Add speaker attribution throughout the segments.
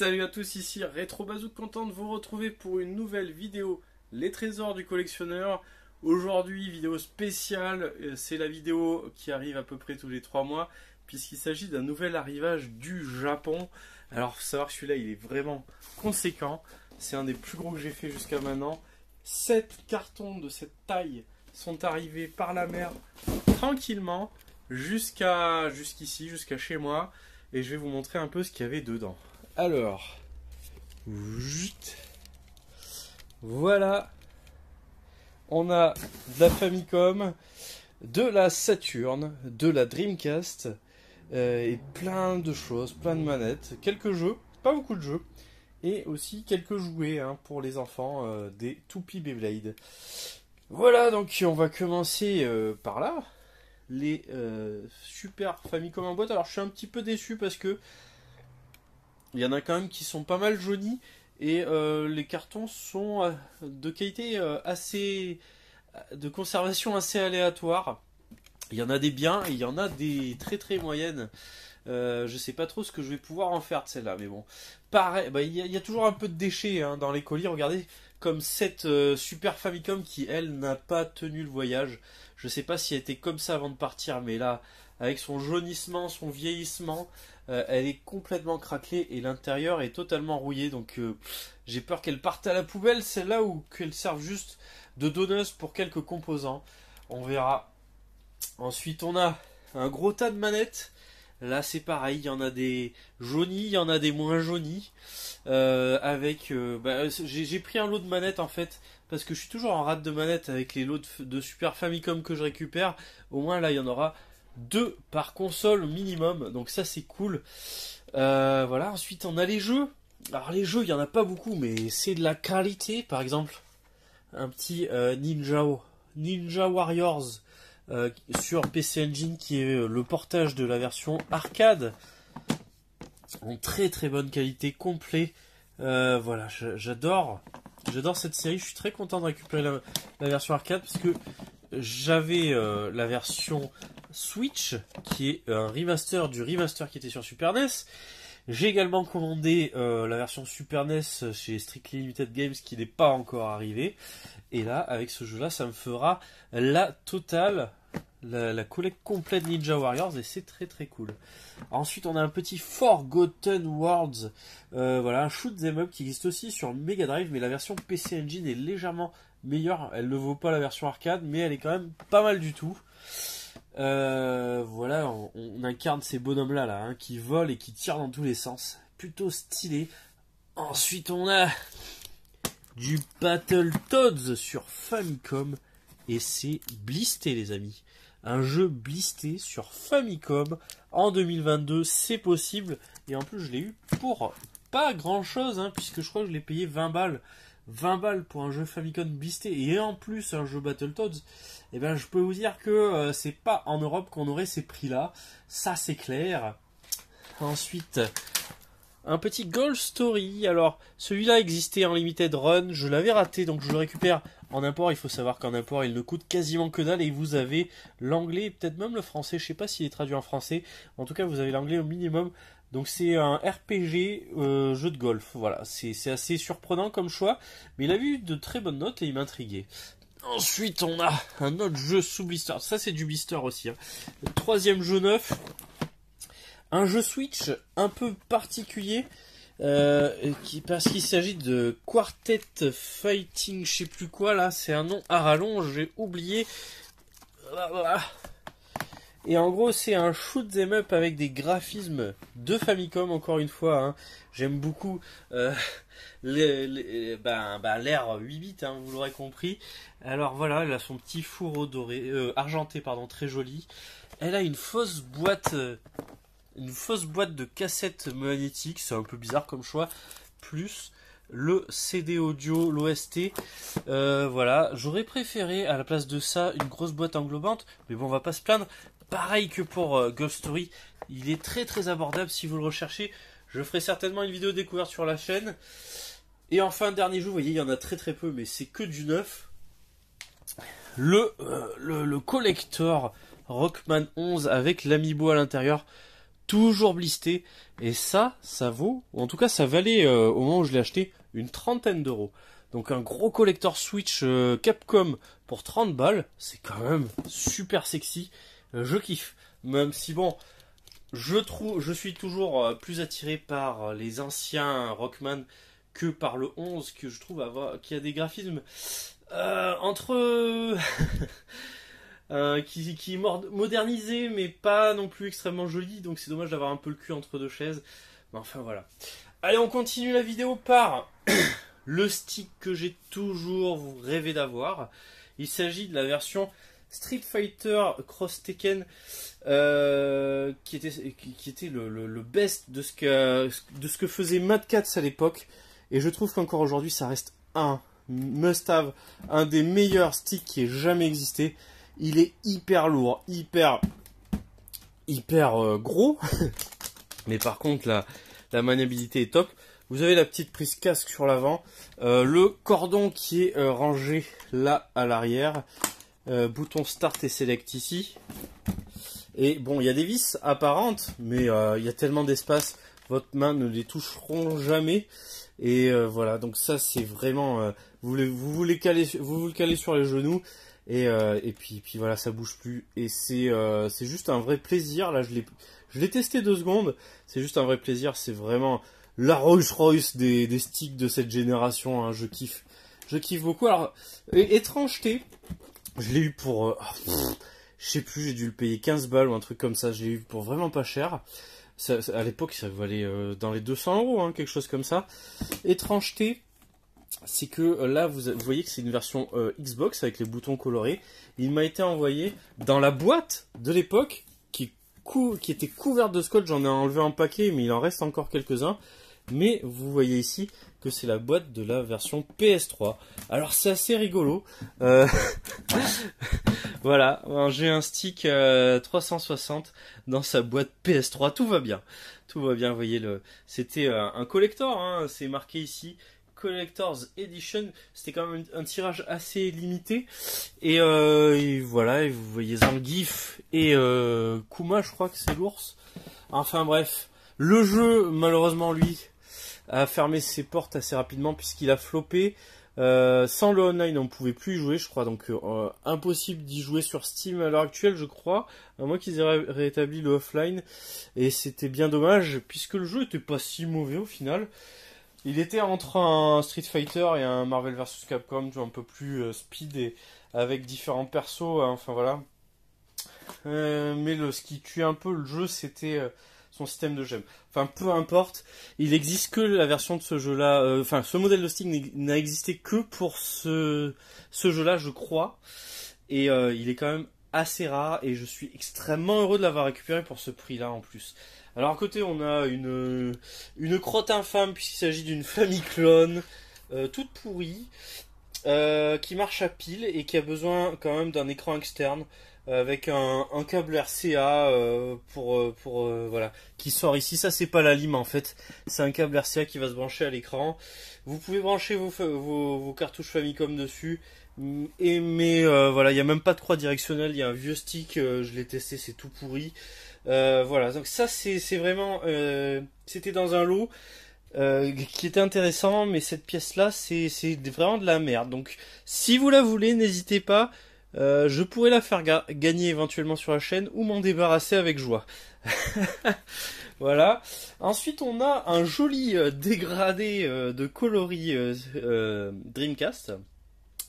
Speaker 1: Salut à tous, ici Retro content de vous retrouver pour une nouvelle vidéo Les trésors du collectionneur. Aujourd'hui, vidéo spéciale, euh, c'est la vidéo qui arrive à peu près tous les 3 mois, puisqu'il s'agit d'un nouvel arrivage du Japon. Alors, faut savoir que celui-là, il est vraiment conséquent. C'est un des plus gros que j'ai fait jusqu'à maintenant. 7 cartons de cette taille sont arrivés par la mer tranquillement jusqu'à jusqu'ici, jusqu'à chez moi. Et je vais vous montrer un peu ce qu'il y avait dedans. Alors, voilà, on a de la Famicom, de la Saturne, de la Dreamcast euh, et plein de choses, plein de manettes, quelques jeux, pas beaucoup de jeux, et aussi quelques jouets hein, pour les enfants euh, des Toupie Beyblade. Voilà, donc on va commencer euh, par là. Les Super Famicom en boîte. Alors je suis un petit peu déçu parce que il y en a quand même qui sont pas mal jaunis. et euh, les cartons sont euh, de qualité euh, assez de conservation assez aléatoire. Il y en a des biens et il y en a des très très moyennes. Je je sais pas trop ce que je vais pouvoir en faire de celle-là, mais bon. Pareil, bah, il, y a, toujours un peu de déchets hein, dans les colis. Regardez, comme cette Super Famicom qui, elle, n'a pas tenu le voyage. Je sais pas si elle était comme ça avant de partir, mais là, avec son jaunissement, son vieillissement, euh, elle est complètement craquelée et l'intérieur est totalement rouillé. Donc euh, j'ai peur qu'elle parte à la poubelle celle-là ou qu'elle serve juste de donneuse pour quelques composants. On verra. Ensuite on a un gros tas de manettes. Là c'est pareil, il y en a des jaunies, il y en a des moins jaunies. Euh, avec, bah, j'ai pris un lot de manettes en fait parce que je suis toujours en rate de manettes avec les lots de Super Famicom que je récupère. Au moins là il y en aura deux par console minimum. Donc ça c'est cool. Euh, voilà, ensuite on a les jeux. Alors les jeux, il n'y en a pas beaucoup, mais c'est de la qualité. Par exemple, un petit euh, Ninja, Warriors euh, sur PC Engine qui est le portage de la version arcade. En très très bonne qualité, complet. voilà, j'adore. J'adore cette série, je suis très content de récupérer la, version arcade parce que j'avais la version Switch, qui est un remaster du remaster qui était sur Super NES. J'ai également commandé euh, la version Super NES chez Strictly Limited Games qui n'est pas encore arrivée. Et là, avec ce jeu-là, ça me fera la totale, la, la collecte complète Ninja Warriors et c'est très très cool. Ensuite, on a un petit Forgotten Worlds, euh, voilà, un shoot them up qui existe aussi sur Mega Drive, mais la version PC Engine est légèrement meilleure. Elle ne vaut pas la version arcade, mais elle est quand même pas mal du tout. Euh, voilà, on, incarne ces bonhommes-là, là, hein, qui volent et qui tirent dans tous les sens. Plutôt stylé. Ensuite, on a du Battle Battletoads sur Famicom. Et c'est blisté, les amis. Un jeu blisté sur Famicom en 2022, c'est possible. Et en plus, je l'ai eu pour pas grand-chose, hein, puisque je crois que je l'ai payé 20 balles. 20 balles pour un jeu Famicom bisté et en plus un jeu Battletoads, eh ben je peux vous dire que euh, c'est pas en Europe qu'on aurait ces prix-là, ça c'est clair. Ensuite, un petit Gold Story. Alors, celui-là existait en limited run, je l'avais raté donc je le récupère en import. Il faut savoir qu'en import, il ne coûte quasiment que dalle et vous avez l'anglais, peut-être même le français, je sais pas s'il est traduit en français. En tout cas, vous avez l'anglais au minimum donc c'est un RPG euh, jeu de golf. Voilà, c'est assez surprenant comme choix, mais il a eu de très bonnes notes et il m'intriguait. Ensuite, on a un autre jeu sous blister. Ça, c'est du blister aussi. Hein. troisième jeu neuf. Un jeu Switch un peu particulier. Euh, parce qu'il s'agit de Quartet Fighting, je sais plus quoi là, c'est un nom à rallonge, j'ai oublié. voilà. Et en gros, c'est un shoot 'em up avec des graphismes de Famicom, encore une fois. Hein. J'aime beaucoup euh, l'air ben, ben, 8 bits, hein, vous l'aurez compris. Alors voilà, elle a son petit fourreau doré, euh, argenté, pardon, très joli. Elle a une fausse boîte, euh, une fausse boîte de cassettes magnétiques, c'est un peu bizarre comme choix. Plus le CD audio, l'OST. voilà, j'aurais préféré à la place de ça une grosse boîte englobante, mais bon, on va pas se plaindre pareil que pour euh, Ghost Story, il est très très abordable si vous le recherchez. Je ferai certainement une vidéo découverte sur la chaîne. Et enfin, dernier jour, vous voyez, il y en a très très peu, mais c'est que du neuf. Le, euh, le, collector Rockman 11 avec l'amiibo à l'intérieur, toujours blisté. Et ça, ça vaut, ou en tout cas ça valait euh, au moment où je l'ai acheté, une trentaine d'euros. Donc un gros collector Switch Capcom pour 30 balles, c'est quand même super sexy. Euh, je kiffe. Même si bon, je trouve, je suis toujours euh, plus attiré par euh, les anciens Rockman que par le 11 que je trouve avoir, qui a des graphismes entre qui, qui, est modernisé mais pas non plus extrêmement joli, donc c'est dommage d'avoir un peu le cul entre deux chaises. Mais enfin voilà. Allez, on continue la vidéo par le stick que j'ai toujours rêvé d'avoir. Il s'agit de la version Street Fighter Cross Tekken, euh, qui était, qui, était le, best de ce, que, de ce que faisait Mad à l'époque. Et je trouve qu'encore aujourd'hui, ça reste un must-have, un des meilleurs sticks qui ait jamais existé. Il est hyper lourd, hyper, hyper euh, gros. Mais par contre, la, maniabilité est top. Vous avez la petite prise casque sur l'avant, euh, le cordon qui est rangé là à l'arrière, euh, bouton Start et Select ici. Et bon, il y a des vis apparentes, mais euh, il y a tellement d'espace, votre main ne les toucheront jamais. Et euh, voilà, donc ça c'est vraiment... vous, vous, voulez vous, le calez sur les genoux, et, et puis, puis voilà, ça bouge plus. Et c'est juste un vrai plaisir, là je l'ai testé deux secondes, c'est juste un vrai plaisir, c'est vraiment la Rolls-Royce des, sticks de cette génération, hein. je kiffe. Je kiffe beaucoup. Alors, étrangeté, je l'ai eu pour... Euh, je sais plus, j'ai dû le payer 15 balles ou un truc comme ça. Je l'ai eu pour vraiment pas cher. Ça, à l'époque, ça valait euh, dans les 200 euros, hein, quelque chose comme ça. Étrangeté, c'est que euh, là, vous, voyez que c'est une version Xbox avec les boutons colorés. Il m'a été envoyé dans la boîte de l'époque qui, qui était couverte de scotch. J'en ai enlevé un paquet, mais il en reste encore quelques-uns. Mais vous voyez ici que c'est la boîte de la version PS3. Alors c'est assez rigolo. Euh, voilà, hein, j'ai un stick 360 euh, dans sa boîte PS3, tout va bien. Tout va bien, voyez le. C'était euh, un collector, hein. c'est marqué ici. Collector's Edition, c'était quand même un tirage assez limité. Et, voilà, vous voyez un GIF et Kuma, je crois que c'est l'ours. Enfin bref, le jeu, malheureusement, lui, a fermé ses portes assez rapidement puisqu'il a floppé euh, sans le online, on ne pouvait plus y jouer, je crois. Donc, euh, euh, impossible d'y jouer sur Steam à l'heure actuelle, je crois. À moins qu'ils aient rétabli le offline. Et c'était bien dommage, puisque le jeu n'était pas si mauvais au final. Il était entre un Street Fighter et un Marvel vs Capcom, tu vois, un peu plus speed et avec différents persos. Hein, enfin, voilà. mais ce qui tue un peu le jeu, c'était système de gemmes. Enfin, peu importe, il existe que la version de ce jeu-là. Euh, enfin, ce modèle de stick n'a existé que pour ce, ce jeu-là, je crois. Et euh, il est quand même assez rare et je suis extrêmement heureux de l'avoir récupéré pour ce prix-là en plus. Alors à côté, on a une, une crotte infâme puisqu'il s'agit d'une famille clone. Euh, toute pourrie euh, qui marche à pile et qui a besoin quand même d'un écran externe euh, avec un, un câble RCA euh, pour pour voilà qui sort ici ça c'est pas la lime en fait c'est un câble RCA qui va se brancher à l'écran vous pouvez brancher vos, vos, vos, cartouches Famicom dessus mm, et mais voilà il n'y a même pas de croix directionnelle il y a un vieux stick je l'ai testé c'est tout pourri voilà donc ça c'est vraiment c'était dans un lot euh, qui était intéressant, mais cette pièce-là, c'est vraiment de la merde. Donc, si vous la voulez, n'hésitez pas. Euh, je pourrais la faire gagner éventuellement sur la chaîne ou m'en débarrasser avec joie. voilà. Ensuite, on a un joli euh, dégradé de coloris Dreamcast.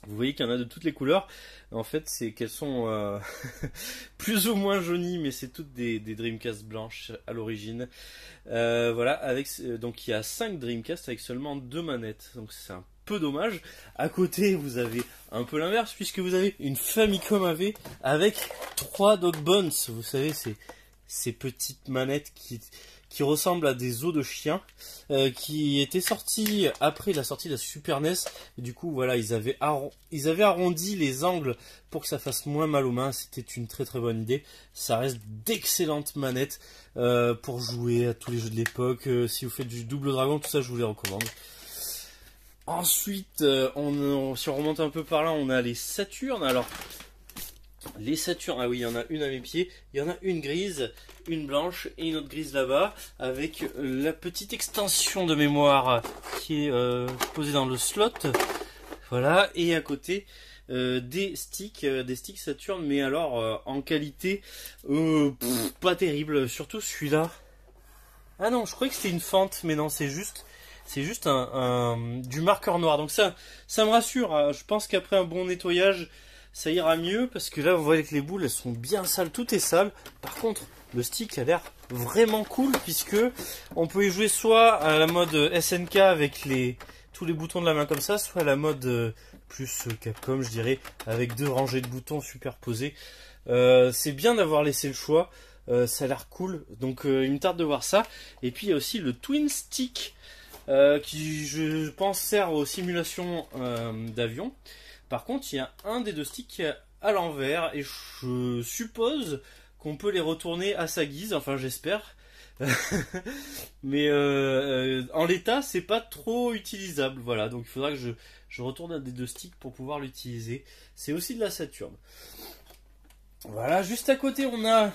Speaker 1: Vous voyez qu'il y en a de toutes les couleurs. En fait, c'est qu'elles sont euh, plus ou moins jaunies, mais c'est toutes des, des, Dreamcast blanches à l'origine. Euh, voilà, euh, donc il y a 5 Dreamcast avec seulement deux manettes. Donc c'est un peu dommage. À côté, vous avez un peu l'inverse puisque vous avez une Famicom AV avec trois Dog Bones. Vous savez, c'est ces petites manettes qui, qui ressemblent à des os de chien, euh, qui étaient sorties après la sortie de la Super NES. Du coup, voilà, ils avaient, ils avaient arrondi les angles pour que ça fasse moins mal aux mains. C'était une très très bonne idée. Ça reste d'excellentes manettes euh, pour jouer à tous les jeux de l'époque. Euh, si vous faites du double dragon, tout ça, je vous les recommande. Ensuite, on, on, si on remonte un peu par là, on a les Saturnes. Alors, les Saturnes, ah oui, il y en a une à mes pieds, il y en a une grise, une blanche et une autre grise là-bas, avec la petite extension de mémoire qui est euh, posée dans le slot. Voilà, et à côté euh, des sticks, euh, des sticks Saturn, mais alors en qualité pas terrible, surtout celui-là. Ah non, je croyais que c'était une fente, mais non, c'est juste c'est juste un, un, du marqueur noir. Donc ça, ça me rassure. Hein. Je pense qu'après un bon nettoyage, ça ira mieux parce que là, vous voyez que les boules, elles sont bien sales, tout est sale. Par contre, le stick a l'air vraiment cool puisque on peut y jouer soit à la mode SNK avec les tous les boutons de la main comme ça, soit à la mode euh, plus euh, Capcom, je dirais, avec deux rangées de boutons superposés. Euh, c'est bien d'avoir laissé le choix. ça a l'air cool, donc une il me tarde de voir ça. Et puis il y a aussi le Twin Stick, qui je pense sert aux simulations d'avion. Par contre, il y a un des deux sticks à l'envers et je suppose qu'on peut les retourner à sa guise, enfin j'espère. mais euh, euh, en l'état, c'est pas trop utilisable. Voilà, donc il faudra que je, retourne un des deux sticks pour pouvoir l'utiliser. C'est aussi de la Saturne. Voilà, juste à côté, on a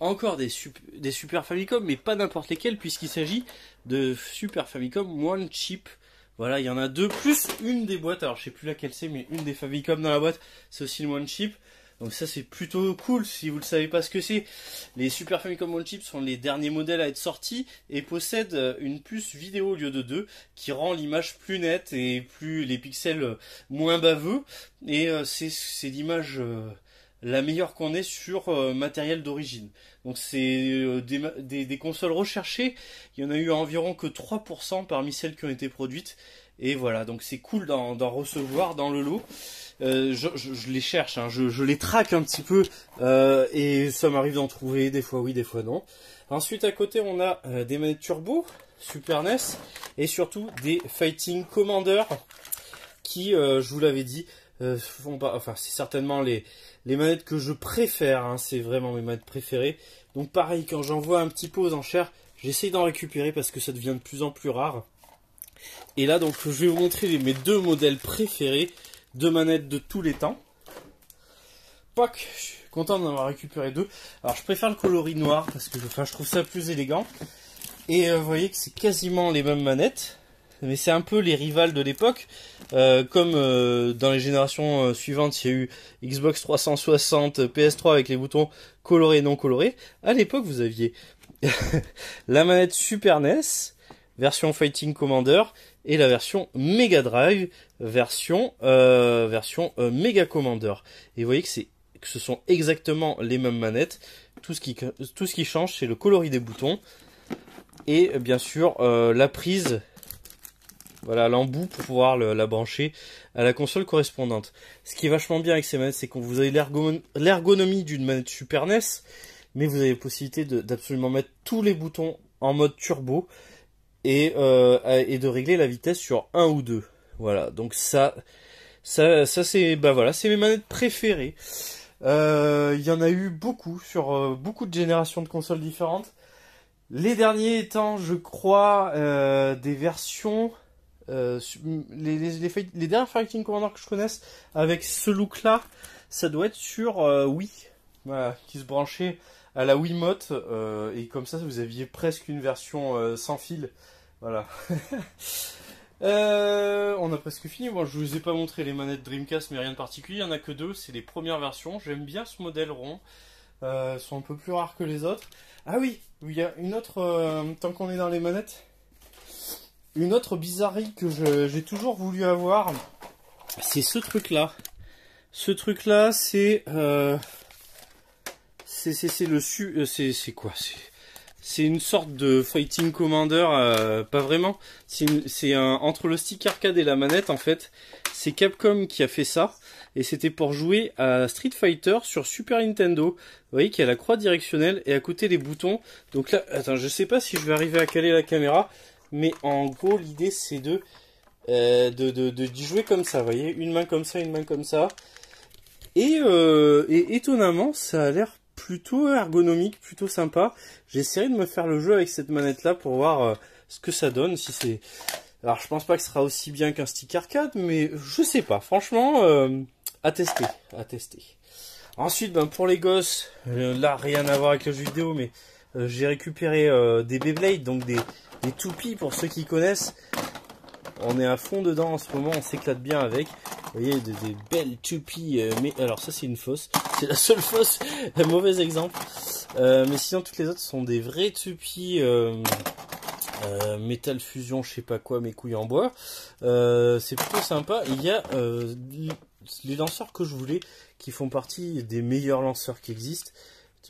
Speaker 1: encore des, des Super Famicom, mais pas n'importe lesquels, puisqu'il s'agit de Super Famicom One Chip voilà, il y en a deux, plus une des boîtes, alors je sais plus laquelle c'est, mais une des Famicom dans la boîte, c'est aussi le One Chip. Donc ça c'est plutôt cool si vous ne savez pas ce que c'est. Les Super Famicom One Chip sont les derniers modèles à être sortis et possèdent euh, une puce vidéo au lieu de deux qui rend l'image plus nette et plus les pixels euh, moins baveux. Et euh, c'est l'image la meilleure qu'on ait sur euh, matériel d'origine. Donc c'est euh, des, consoles recherchées, il y en a eu environ que 3% parmi celles qui ont été produites. Et voilà, donc c'est cool d'en recevoir dans le lot. Euh, je, les cherche, hein. je, je, les traque un petit peu et ça m'arrive d'en trouver, des fois oui, des fois non. Ensuite à côté on a des manettes turbo, Super NES et surtout des Fighting Commander qui, je vous l'avais dit, euh, enfin c'est certainement les, les manettes que je préfère, hein, c'est vraiment mes manettes préférées. Donc pareil, quand j'envoie un petit peu aux enchères, j'essaye d'en récupérer parce que ça devient de plus en plus rare. Et là donc je vais vous montrer mes deux modèles préférés de manettes de tous les temps. je suis content d'en avoir récupéré deux. Alors je préfère le coloris noir parce que je trouve ça plus élégant. Et euh, vous voyez que c'est quasiment les mêmes manettes mais c'est un peu les rivales de l'époque. Euh, comme euh, dans les générations euh, suivantes, il y a eu Xbox 360, PS3 avec les boutons colorés et non colorés. À l'époque, vous aviez la manette Super NES, version Fighting Commander, et la version Mega Drive, version version Mega Commander. Et vous voyez que c'est que ce sont exactement les mêmes manettes. Tout ce qui tout ce qui change, c'est le coloris des boutons et bien sûr la prise voilà, l'embout pour pouvoir la brancher à la console correspondante. Ce qui est vachement bien avec ces manettes, c'est que vous avez l'ergonomie d'une manette Super NES, mais vous avez la possibilité d'absolument mettre tous les boutons en mode turbo euh, et, de régler la vitesse sur un ou deux. Voilà, donc ça, ça, ça c'est bah voilà, mes manettes préférées. Euh, il y en a eu beaucoup sur euh, beaucoup de générations de consoles différentes. Les derniers étant, je crois, des versions euh, les, les, les, derniers Fighting Commander que je connaisse avec ce look là, ça doit être sur euh, Wii, voilà, qui se branchait à la Wiimote, euh, et comme ça vous aviez presque une version sans fil. Voilà. on a presque fini. bon, je vous ai pas montré les manettes Dreamcast, mais rien de particulier. Il y en a que deux. C'est les premières versions. J'aime bien ce modèle rond. Ils sont un peu plus rares que les autres. Ah oui, il y a une autre. tant qu'on est dans les manettes, une autre bizarrerie que j'ai toujours voulu avoir, c'est ce truc-là. Ce truc-là, c'est... Euh, c'est le su... Euh, c'est quoi C'est une sorte de Fighting Commander, euh, pas vraiment. C'est un entre le stick arcade et la manette, en fait. C'est Capcom qui a fait ça. Et c'était pour jouer à Street Fighter sur Super Nintendo. Vous voyez qu'il y a la croix directionnelle et à côté les boutons. Donc là, attends, je sais pas si je vais arriver à caler la caméra. Mais en gros, l'idée c'est de, euh, jouer comme ça, vous voyez, une main comme ça, une main comme ça. Euh, et, étonnamment, ça a l'air plutôt ergonomique, plutôt sympa. J'essaierai de me faire le jeu avec cette manette là pour voir euh, ce que ça donne. Si c'est, alors je pense pas que ce sera aussi bien qu'un stick arcade, mais je sais pas. Franchement, euh, à tester, à Ensuite, ben, pour les gosses, là rien à voir avec le jeu vidéo, mais j'ai récupéré des Beyblade, donc des les toupies, pour ceux qui connaissent, on est à fond dedans en ce moment, on s'éclate bien avec. Vous voyez, des, belles toupies. Euh, mais alors ça, c'est une fausse. C'est la seule fausse, un mauvais exemple. Euh, mais sinon, toutes les autres sont des vraies toupies. Euh, métal fusion, je sais pas quoi, mes couilles en bois. c'est plutôt sympa. Il y a les lanceurs que je voulais qui font partie des meilleurs lanceurs qui existent.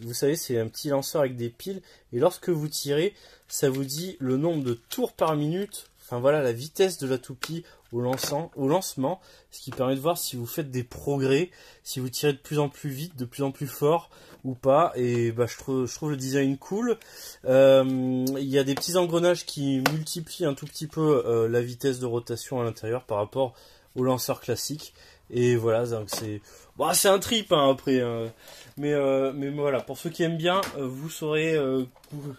Speaker 1: Vous savez, c'est un petit lanceur avec des piles. Et lorsque vous tirez, ça vous dit le nombre de tours par minute. Enfin voilà, la vitesse de la toupie au, au lancement. Ce qui permet de voir si vous faites des progrès, si vous tirez de plus en plus vite, de plus en plus fort ou pas. Et bah, je, trouve, le design cool. Euh, il y a des petits engrenages qui multiplient un tout petit peu euh, la vitesse de rotation à l'intérieur par rapport au lanceur classique. Et voilà, c'est bah, c'est un trip hein, après. Hein. Mais, euh, mais voilà, pour ceux qui aiment bien, euh, vous saurez. Euh, vous,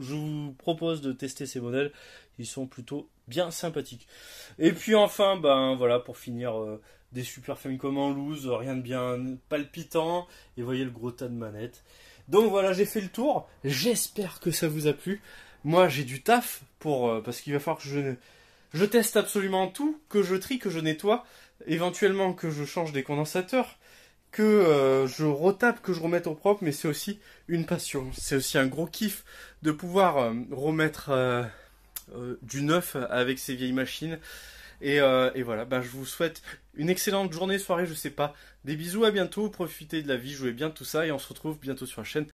Speaker 1: je vous propose de tester ces modèles. Ils sont plutôt bien sympathiques. Et puis enfin, ben voilà, pour finir, des super comme en loose, rien de bien palpitant. Et voyez le gros tas de manettes. Donc voilà, j'ai fait le tour. J'espère que ça vous a plu. Moi, j'ai du taf pour parce qu'il va falloir que je je teste absolument tout, que je trie, que je nettoie éventuellement que je change des condensateurs, que euh, je retape, que je remette au propre, mais c'est aussi une passion. C'est aussi un gros kiff de pouvoir euh, remettre euh, du neuf avec ces vieilles machines. Et, voilà, ben, je vous souhaite une excellente journée, soirée, je sais pas. Des bisous, à bientôt, profitez de la vie, jouez bien tout ça, et on se retrouve bientôt sur la chaîne.